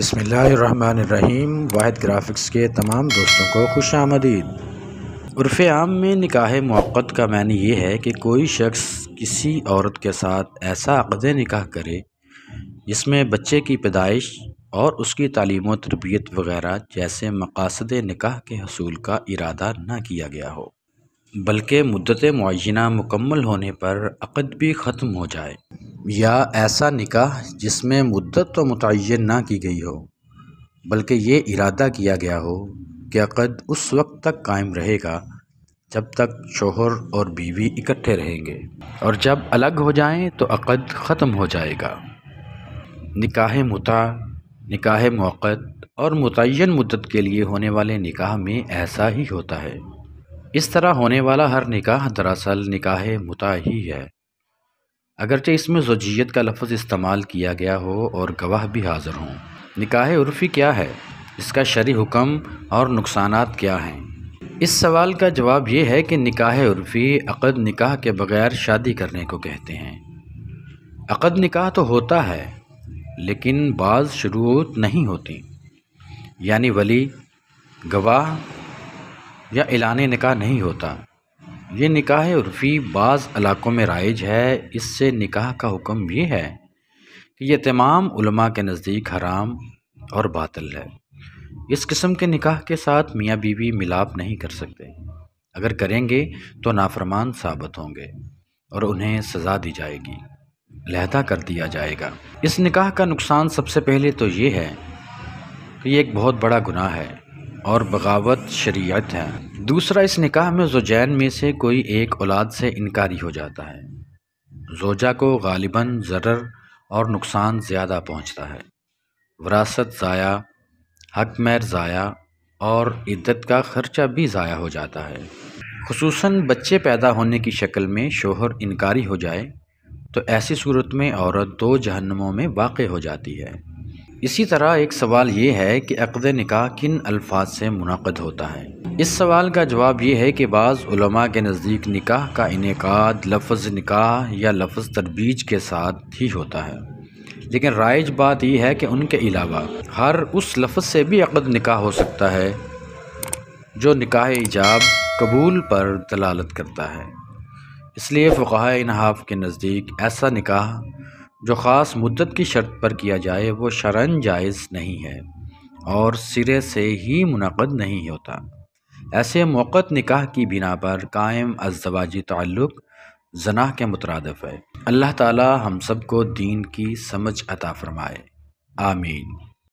बसमीम वाहिद ग्राफिक्स के तमाम दोस्तों को खुश आमदीद उर्फ़ आम में निकाह मौक़त का मैंने ये है कि कोई शख्स किसी औरत के साथ ऐसा अक़द निकाह करे जिसमें बच्चे की पैदाइश और उसकी तलीम व तरबियत वगैरह जैसे मकासद निकाह के हसूल का इरादा ना किया गया हो बल्कि मदत मुआयना मुकम्मल होने पर अक़द भी ख़त्म हो जाए या ऐसा निकाह जिसमें मुद्दत तो मुतन ना की गई हो बल्कि ये इरादा किया गया हो कि अक़द उस वक्त तक कायम रहेगा जब तक शोहर और बीवी इकट्ठे रहेंगे और जब अलग हो जाएं तो अक़द ख़त्म हो जाएगा निकाह मुता निकाह मौक़द और मुतन मुद्दत के लिए होने वाले निकाह में ऐसा ही होता है इस तरह होने वाला हर निकाह दरअसल निकाह मुता ही है अगरचे इसमें जोजियत का लफ्ज़ इस्तेमाल किया गया हो और गवाह भी हाज़िर हों निकाह उर्फ़ी क्या है इसका शरी हुक्म और नुकसान क्या हैं इस सवाल का जवाब ये है कि निकाह उर्फ़ी अक़द निकाह के बग़ैर शादी करने को कहते हैं अक़द निकाह तो होता है लेकिन बाज़ शुरूत नहीं होती यानी वली गवाह या एलान निकाह नहीं होता ये निकाह उर्फ़ी बाज़ इलाक़ों में राइज है इससे निकाह का हुक्म भी है कि ये तमाम उलमा के नज़दीक हराम और बातल है इस किस्म के निकाह के साथ मियाँ बीवी मिलाप नहीं कर सकते अगर करेंगे तो नाफरमान साबित होंगे और उन्हें सज़ा दी जाएगी लहदा कर दिया जाएगा इस निकाह का नुकसान सबसे पहले तो ये है कि ये एक बहुत बड़ा गुनाह है और बगावत शरीयत है दूसरा इस निकाह में जोजैन में से कोई एक औलाद से इनकारी हो जाता है जोजा को गालिबा ज़र्र और नुकसान ज़्यादा पहुँचता है वरासत ज़ाया हक मैर ज़ाया और इद्दत का ख़र्चा भी ज़ाया हो जाता है खसूस बच्चे पैदा होने की शक्ल में शोहर इनकारी हो जाए तो ऐसी सूरत में औरत दो जहन्नमों में वाक़ हो जाती है इसी तरह एक सवाल ये है कि अक़द निका किन अल्फाज से मुनद होता है इस सवाल का जवाब ये है कि बाज़ के नज़दीक निकाह का इनका लफज निकाह या लफज तरबीज के साथ ही होता है लेकिन राइज बात यह है कि उनके अलावा हर उस लफ्ज़ से भी अक़द निकाह हो सकता है जो निकाह ईजाब कबूल पर दलालत करता है इसलिए फ़ाह इनहाफ़ के नज़दीक ऐसा निकाह जो ख़ास मुद्दत की शर्त पर किया जाए वो शरण जायज़ नहीं है और सिरे से ही मुनद नहीं होता ऐसे मौक़ निकाह की बिना पर कायम अजवाजी ताल्लुक़ जना के मुतरदफ़ है अल्लाह ताला हम सब को दीन की समझ अता फ़रमाए आमीन